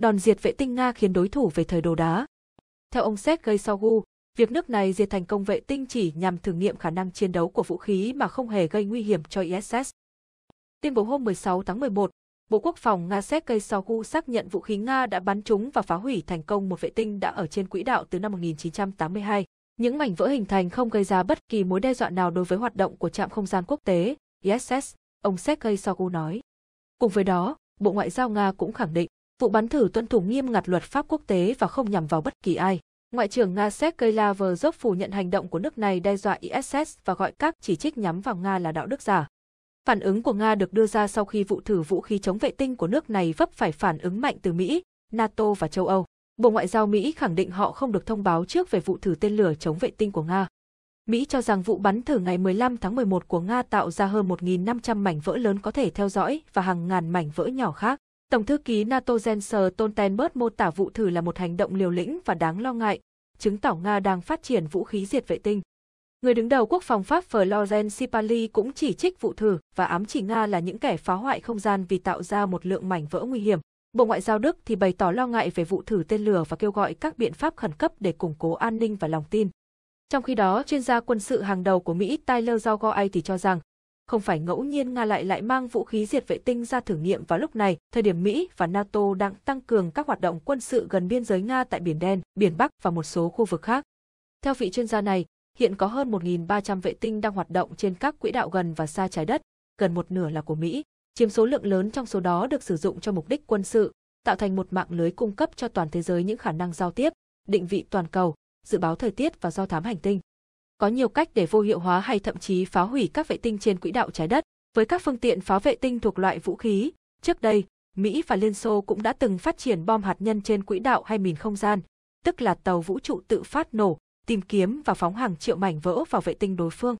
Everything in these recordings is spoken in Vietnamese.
đòn diệt vệ tinh Nga khiến đối thủ về thời đồ đá. Theo ông Sergei Shoigu, việc nước này diệt thành công vệ tinh chỉ nhằm thử nghiệm khả năng chiến đấu của vũ khí mà không hề gây nguy hiểm cho ISS. Tuyên bố hôm 16 tháng 11, Bộ Quốc phòng Nga Sergei Shoigu xác nhận vũ khí Nga đã bắn trúng và phá hủy thành công một vệ tinh đã ở trên quỹ đạo từ năm 1982. Những mảnh vỡ hình thành không gây ra bất kỳ mối đe dọa nào đối với hoạt động của trạm không gian quốc tế ISS, ông Sergei Shoigu nói. Cùng với đó, Bộ Ngoại giao Nga cũng khẳng định Vụ bắn thử tuân thủ nghiêm ngặt luật pháp quốc tế và không nhằm vào bất kỳ ai. Ngoại trưởng Nga Sergei Lavrov phủ nhận hành động của nước này đe dọa ISS và gọi các chỉ trích nhắm vào Nga là đạo đức giả. Phản ứng của Nga được đưa ra sau khi vụ thử vũ khí chống vệ tinh của nước này vấp phải phản ứng mạnh từ Mỹ, NATO và châu Âu. Bộ Ngoại giao Mỹ khẳng định họ không được thông báo trước về vụ thử tên lửa chống vệ tinh của Nga. Mỹ cho rằng vụ bắn thử ngày 15 tháng 11 của Nga tạo ra hơn 1.500 mảnh vỡ lớn có thể theo dõi và hàng ngàn mảnh vỡ nhỏ khác. Tổng thư ký NATO Jens Stoltenberg mô tả vụ thử là một hành động liều lĩnh và đáng lo ngại, chứng tỏ Nga đang phát triển vũ khí diệt vệ tinh. Người đứng đầu quốc phòng Pháp Florence Sipali cũng chỉ trích vụ thử và ám chỉ Nga là những kẻ phá hoại không gian vì tạo ra một lượng mảnh vỡ nguy hiểm. Bộ Ngoại giao Đức thì bày tỏ lo ngại về vụ thử tên lửa và kêu gọi các biện pháp khẩn cấp để củng cố an ninh và lòng tin. Trong khi đó, chuyên gia quân sự hàng đầu của Mỹ Tyler Zogoi thì cho rằng không phải ngẫu nhiên Nga lại lại mang vũ khí diệt vệ tinh ra thử nghiệm vào lúc này, thời điểm Mỹ và NATO đang tăng cường các hoạt động quân sự gần biên giới Nga tại Biển Đen, Biển Bắc và một số khu vực khác. Theo vị chuyên gia này, hiện có hơn 1.300 vệ tinh đang hoạt động trên các quỹ đạo gần và xa trái đất, gần một nửa là của Mỹ, chiếm số lượng lớn trong số đó được sử dụng cho mục đích quân sự, tạo thành một mạng lưới cung cấp cho toàn thế giới những khả năng giao tiếp, định vị toàn cầu, dự báo thời tiết và do thám hành tinh có nhiều cách để vô hiệu hóa hay thậm chí phá hủy các vệ tinh trên quỹ đạo trái đất. Với các phương tiện phá vệ tinh thuộc loại vũ khí, trước đây, Mỹ và Liên Xô cũng đã từng phát triển bom hạt nhân trên quỹ đạo hay mìn không gian, tức là tàu vũ trụ tự phát nổ, tìm kiếm và phóng hàng triệu mảnh vỡ vào vệ tinh đối phương.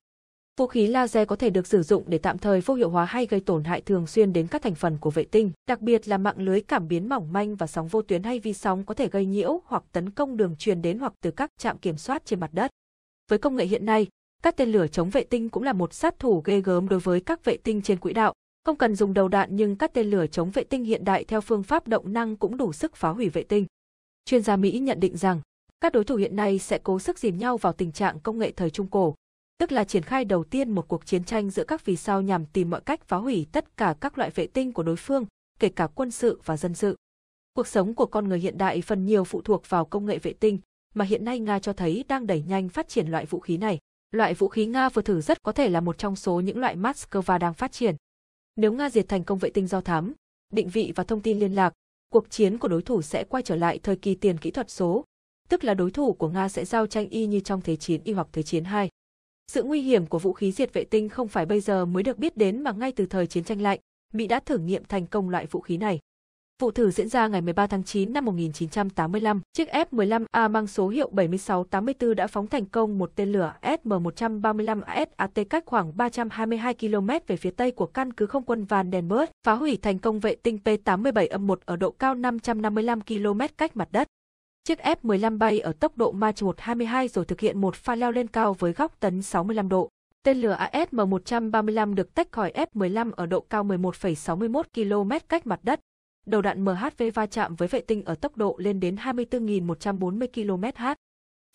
Vũ khí laser có thể được sử dụng để tạm thời vô hiệu hóa hay gây tổn hại thường xuyên đến các thành phần của vệ tinh, đặc biệt là mạng lưới cảm biến mỏng manh và sóng vô tuyến hay vi sóng có thể gây nhiễu hoặc tấn công đường truyền đến hoặc từ các trạm kiểm soát trên mặt đất. Với công nghệ hiện nay, các tên lửa chống vệ tinh cũng là một sát thủ ghê gớm đối với các vệ tinh trên quỹ đạo. Không cần dùng đầu đạn nhưng các tên lửa chống vệ tinh hiện đại theo phương pháp động năng cũng đủ sức phá hủy vệ tinh. Chuyên gia Mỹ nhận định rằng, các đối thủ hiện nay sẽ cố sức dìm nhau vào tình trạng công nghệ thời Trung Cổ, tức là triển khai đầu tiên một cuộc chiến tranh giữa các vì sao nhằm tìm mọi cách phá hủy tất cả các loại vệ tinh của đối phương, kể cả quân sự và dân sự. Cuộc sống của con người hiện đại phần nhiều phụ thuộc vào công nghệ vệ tinh, mà hiện nay Nga cho thấy đang đẩy nhanh phát triển loại vũ khí này. Loại vũ khí Nga vừa thử rất có thể là một trong số những loại Moscow đang phát triển. Nếu Nga diệt thành công vệ tinh do thám, định vị và thông tin liên lạc, cuộc chiến của đối thủ sẽ quay trở lại thời kỳ tiền kỹ thuật số, tức là đối thủ của Nga sẽ giao tranh y như trong Thế chiến Y hoặc Thế chiến II. Sự nguy hiểm của vũ khí diệt vệ tinh không phải bây giờ mới được biết đến mà ngay từ thời chiến tranh lạnh, Mỹ đã thử nghiệm thành công loại vũ khí này. Vụ thử diễn ra ngày 13 tháng 9 năm 1985, chiếc F-15A mang số hiệu 7684 đã phóng thành công một tên lửa SM-135 SAT cách khoảng 322 km về phía tây của căn cứ không quân Vandenberg, phá hủy thành công vệ tinh P-87-1 ở độ cao 555 km cách mặt đất. Chiếc F-15 bay ở tốc độ Mach 1.22 rồi thực hiện một pha leo lên cao với góc tấn 65 độ. Tên lửa ASM-135 được tách khỏi F-15 ở độ cao 11,61 km cách mặt đất đầu đạn MHV va chạm với vệ tinh ở tốc độ lên đến 24.140 km/h.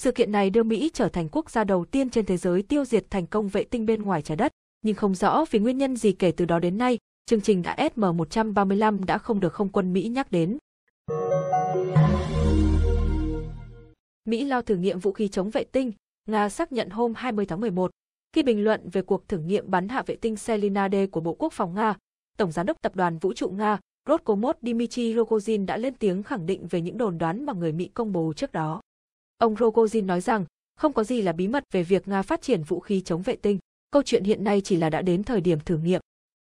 Sự kiện này đưa Mỹ trở thành quốc gia đầu tiên trên thế giới tiêu diệt thành công vệ tinh bên ngoài trái đất, nhưng không rõ vì nguyên nhân gì kể từ đó đến nay, chương trình đã SM-135 đã không được không quân Mỹ nhắc đến. Mỹ lao thử nghiệm vũ khí chống vệ tinh, Nga xác nhận hôm 20 tháng 11. Khi bình luận về cuộc thử nghiệm bắn hạ vệ tinh Selina D của Bộ Quốc phòng Nga, Tổng giám đốc Tập đoàn Vũ trụ Nga Rốt cố Dmitry Rogozin đã lên tiếng khẳng định về những đồn đoán mà người Mỹ công bố trước đó. Ông Rogozin nói rằng, không có gì là bí mật về việc Nga phát triển vũ khí chống vệ tinh, câu chuyện hiện nay chỉ là đã đến thời điểm thử nghiệm.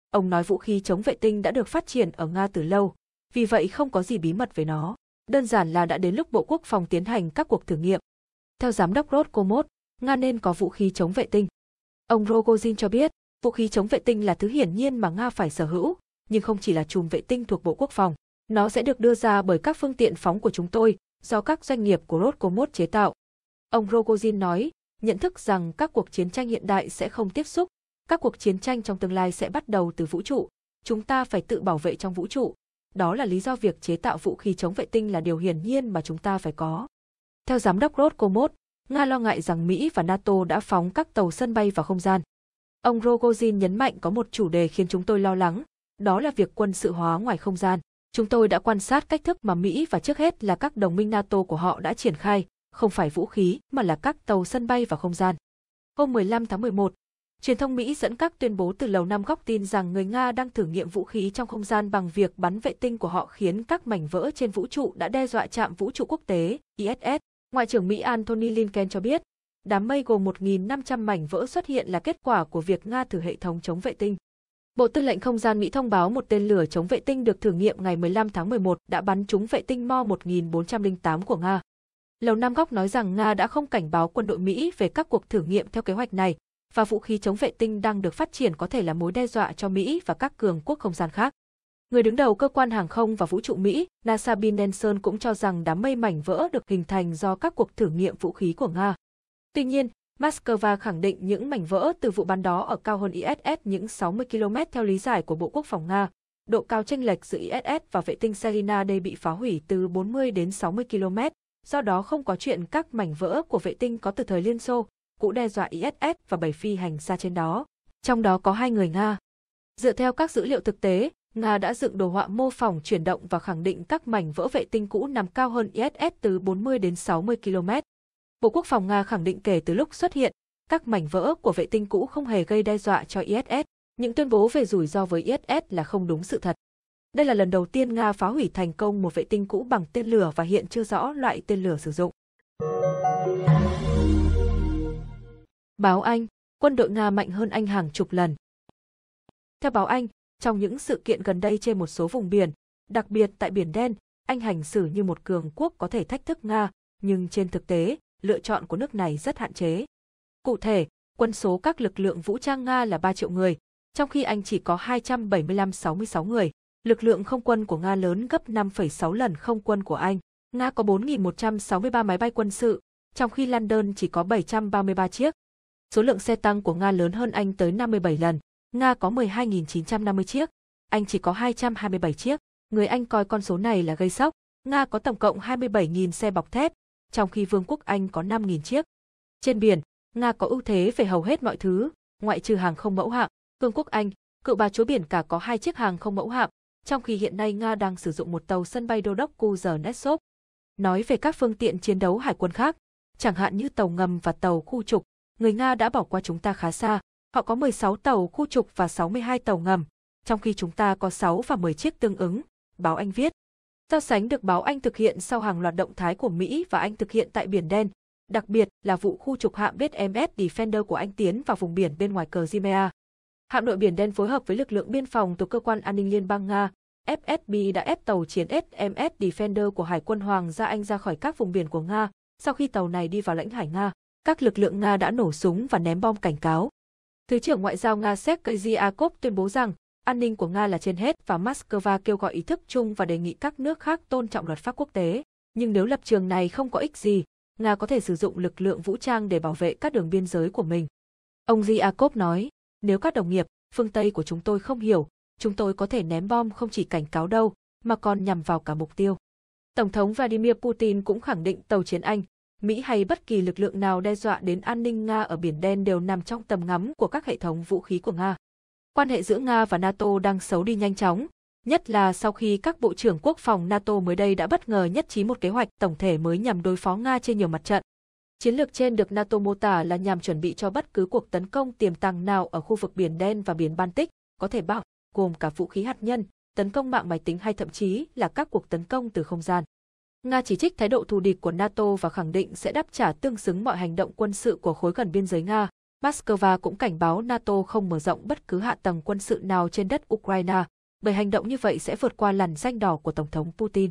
Ông nói vũ khí chống vệ tinh đã được phát triển ở Nga từ lâu, vì vậy không có gì bí mật về nó, đơn giản là đã đến lúc Bộ Quốc phòng tiến hành các cuộc thử nghiệm. Theo giám đốc Roskomod, Nga nên có vũ khí chống vệ tinh. Ông Rogozin cho biết, vũ khí chống vệ tinh là thứ hiển nhiên mà Nga phải sở hữu, nhưng không chỉ là chùm vệ tinh thuộc Bộ Quốc phòng. Nó sẽ được đưa ra bởi các phương tiện phóng của chúng tôi, do các doanh nghiệp của Roscosmos chế tạo. Ông Rogozin nói, nhận thức rằng các cuộc chiến tranh hiện đại sẽ không tiếp xúc, các cuộc chiến tranh trong tương lai sẽ bắt đầu từ vũ trụ. Chúng ta phải tự bảo vệ trong vũ trụ. Đó là lý do việc chế tạo vũ khí chống vệ tinh là điều hiển nhiên mà chúng ta phải có. Theo giám đốc Roscosmos, Nga lo ngại rằng Mỹ và NATO đã phóng các tàu sân bay vào không gian. Ông Rogozin nhấn mạnh có một chủ đề khiến chúng tôi lo lắng, đó là việc quân sự hóa ngoài không gian. Chúng tôi đã quan sát cách thức mà Mỹ và trước hết là các đồng minh NATO của họ đã triển khai, không phải vũ khí mà là các tàu sân bay và không gian. Hôm 15 tháng 11, truyền thông Mỹ dẫn các tuyên bố từ lầu năm góc tin rằng người Nga đang thử nghiệm vũ khí trong không gian bằng việc bắn vệ tinh của họ khiến các mảnh vỡ trên vũ trụ đã đe dọa trạm vũ trụ quốc tế ISS. Ngoại trưởng Mỹ Antony Blinken cho biết, đám mây gồm 1.500 mảnh vỡ xuất hiện là kết quả của việc Nga thử hệ thống chống vệ tinh. Bộ Tư lệnh Không gian Mỹ thông báo một tên lửa chống vệ tinh được thử nghiệm ngày 15 tháng 11 đã bắn trúng vệ tinh Mo 1408 của Nga. Lầu Năm Góc nói rằng Nga đã không cảnh báo quân đội Mỹ về các cuộc thử nghiệm theo kế hoạch này, và vũ khí chống vệ tinh đang được phát triển có thể là mối đe dọa cho Mỹ và các cường quốc không gian khác. Người đứng đầu cơ quan hàng không và vũ trụ Mỹ, NASA Bill Nelson cũng cho rằng đám mây mảnh vỡ được hình thành do các cuộc thử nghiệm vũ khí của Nga. Tuy nhiên, Moscow khẳng định những mảnh vỡ từ vụ bắn đó ở cao hơn ISS những 60 km theo lý giải của Bộ Quốc phòng Nga. Độ cao chênh lệch giữa ISS và vệ tinh Selina đây bị phá hủy từ 40 đến 60 km, do đó không có chuyện các mảnh vỡ của vệ tinh có từ thời Liên Xô, cũ đe dọa ISS và bảy phi hành xa trên đó, trong đó có hai người Nga. Dựa theo các dữ liệu thực tế, Nga đã dựng đồ họa mô phỏng chuyển động và khẳng định các mảnh vỡ vệ tinh cũ nằm cao hơn ISS từ 40 đến 60 km. Bộ Quốc phòng Nga khẳng định kể từ lúc xuất hiện, các mảnh vỡ của vệ tinh cũ không hề gây đe dọa cho ISS, những tuyên bố về rủi ro với ISS là không đúng sự thật. Đây là lần đầu tiên Nga phá hủy thành công một vệ tinh cũ bằng tên lửa và hiện chưa rõ loại tên lửa sử dụng. Báo Anh, quân đội Nga mạnh hơn Anh hàng chục lần. Theo báo Anh, trong những sự kiện gần đây trên một số vùng biển, đặc biệt tại Biển Đen, Anh hành xử như một cường quốc có thể thách thức Nga, nhưng trên thực tế, lựa chọn của nước này rất hạn chế. Cụ thể, quân số các lực lượng vũ trang Nga là 3 triệu người, trong khi Anh chỉ có 275-66 người. Lực lượng không quân của Nga lớn gấp 5,6 lần không quân của Anh. Nga có 4.163 máy bay quân sự, trong khi London chỉ có 733 chiếc. Số lượng xe tăng của Nga lớn hơn Anh tới 57 lần. Nga có 12.950 chiếc, Anh chỉ có 227 chiếc. Người Anh coi con số này là gây sốc. Nga có tổng cộng 27.000 xe bọc thép, trong khi Vương quốc Anh có 5.000 chiếc. Trên biển, Nga có ưu thế về hầu hết mọi thứ, ngoại trừ hàng không mẫu hạm. Vương quốc Anh, cựu bà chúa biển cả có hai chiếc hàng không mẫu hạm, trong khi hiện nay Nga đang sử dụng một tàu sân bay đô đốc Kuznetsov. Nói về các phương tiện chiến đấu hải quân khác, chẳng hạn như tàu ngầm và tàu khu trục, người Nga đã bỏ qua chúng ta khá xa. Họ có 16 tàu khu trục và 62 tàu ngầm, trong khi chúng ta có 6 và 10 chiếc tương ứng, báo Anh viết. So sánh được báo Anh thực hiện sau hàng loạt động thái của Mỹ và Anh thực hiện tại Biển Đen, đặc biệt là vụ khu trục hạm BMS Defender của Anh tiến vào vùng biển bên ngoài cờ Crimea. Hạm đội Biển Đen phối hợp với lực lượng biên phòng thuộc Cơ quan An ninh Liên bang Nga, FSB đã ép tàu chiến HMS Defender của Hải quân Hoàng gia Anh ra khỏi các vùng biển của Nga sau khi tàu này đi vào lãnh hải Nga. Các lực lượng Nga đã nổ súng và ném bom cảnh cáo. Thứ trưởng Ngoại giao Nga Sergei Ryakov tuyên bố rằng An ninh của Nga là trên hết và Moscow kêu gọi ý thức chung và đề nghị các nước khác tôn trọng luật pháp quốc tế. Nhưng nếu lập trường này không có ích gì, Nga có thể sử dụng lực lượng vũ trang để bảo vệ các đường biên giới của mình. Ông Ziakov nói, nếu các đồng nghiệp, phương Tây của chúng tôi không hiểu, chúng tôi có thể ném bom không chỉ cảnh cáo đâu, mà còn nhằm vào cả mục tiêu. Tổng thống Vladimir Putin cũng khẳng định tàu chiến Anh, Mỹ hay bất kỳ lực lượng nào đe dọa đến an ninh Nga ở Biển Đen đều nằm trong tầm ngắm của các hệ thống vũ khí của Nga quan hệ giữa Nga và NATO đang xấu đi nhanh chóng, nhất là sau khi các bộ trưởng quốc phòng NATO mới đây đã bất ngờ nhất trí một kế hoạch tổng thể mới nhằm đối phó Nga trên nhiều mặt trận. Chiến lược trên được NATO mô tả là nhằm chuẩn bị cho bất cứ cuộc tấn công tiềm tàng nào ở khu vực Biển Đen và Biển Baltic, có thể bao gồm cả vũ khí hạt nhân, tấn công mạng máy tính hay thậm chí là các cuộc tấn công từ không gian. Nga chỉ trích thái độ thù địch của NATO và khẳng định sẽ đáp trả tương xứng mọi hành động quân sự của khối gần biên giới Nga. Moscow cũng cảnh báo NATO không mở rộng bất cứ hạ tầng quân sự nào trên đất Ukraine, bởi hành động như vậy sẽ vượt qua làn danh đỏ của Tổng thống Putin.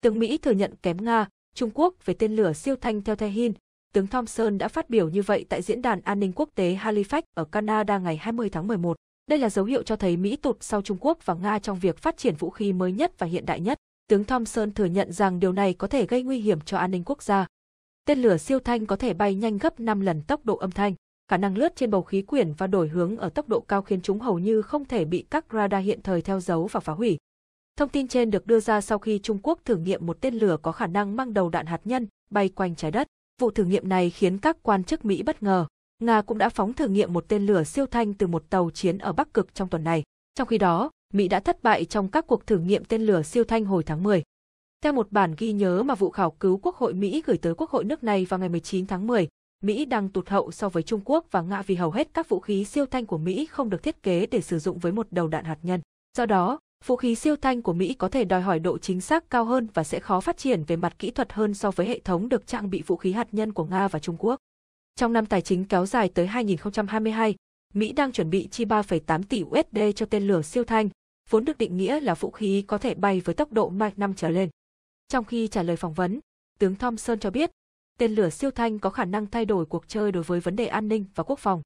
Tướng Mỹ thừa nhận kém Nga, Trung Quốc về tên lửa siêu thanh theo The Tehin, tướng Thompson đã phát biểu như vậy tại Diễn đàn An ninh Quốc tế Halifax ở Canada ngày 20 tháng 11. Đây là dấu hiệu cho thấy Mỹ tụt sau Trung Quốc và Nga trong việc phát triển vũ khí mới nhất và hiện đại nhất. Tướng Thompson thừa nhận rằng điều này có thể gây nguy hiểm cho an ninh quốc gia. Tên lửa siêu thanh có thể bay nhanh gấp 5 lần tốc độ âm thanh. Khả năng lướt trên bầu khí quyển và đổi hướng ở tốc độ cao khiến chúng hầu như không thể bị các radar hiện thời theo dấu và phá hủy. Thông tin trên được đưa ra sau khi Trung Quốc thử nghiệm một tên lửa có khả năng mang đầu đạn hạt nhân bay quanh trái đất. Vụ thử nghiệm này khiến các quan chức Mỹ bất ngờ. Nga cũng đã phóng thử nghiệm một tên lửa siêu thanh từ một tàu chiến ở Bắc Cực trong tuần này. Trong khi đó, Mỹ đã thất bại trong các cuộc thử nghiệm tên lửa siêu thanh hồi tháng 10. Theo một bản ghi nhớ mà vụ khảo cứu Quốc hội Mỹ gửi tới Quốc hội nước này vào ngày 19 tháng 10, Mỹ đang tụt hậu so với Trung Quốc và Nga vì hầu hết các vũ khí siêu thanh của Mỹ không được thiết kế để sử dụng với một đầu đạn hạt nhân. Do đó, vũ khí siêu thanh của Mỹ có thể đòi hỏi độ chính xác cao hơn và sẽ khó phát triển về mặt kỹ thuật hơn so với hệ thống được trang bị vũ khí hạt nhân của Nga và Trung Quốc. Trong năm tài chính kéo dài tới 2022, Mỹ đang chuẩn bị chi 3,8 tỷ USD cho tên lửa siêu thanh, vốn được định nghĩa là vũ khí có thể bay với tốc độ Mach 5 trở lên. Trong khi trả lời phỏng vấn, tướng Thompson cho biết, tên lửa siêu thanh có khả năng thay đổi cuộc chơi đối với vấn đề an ninh và quốc phòng.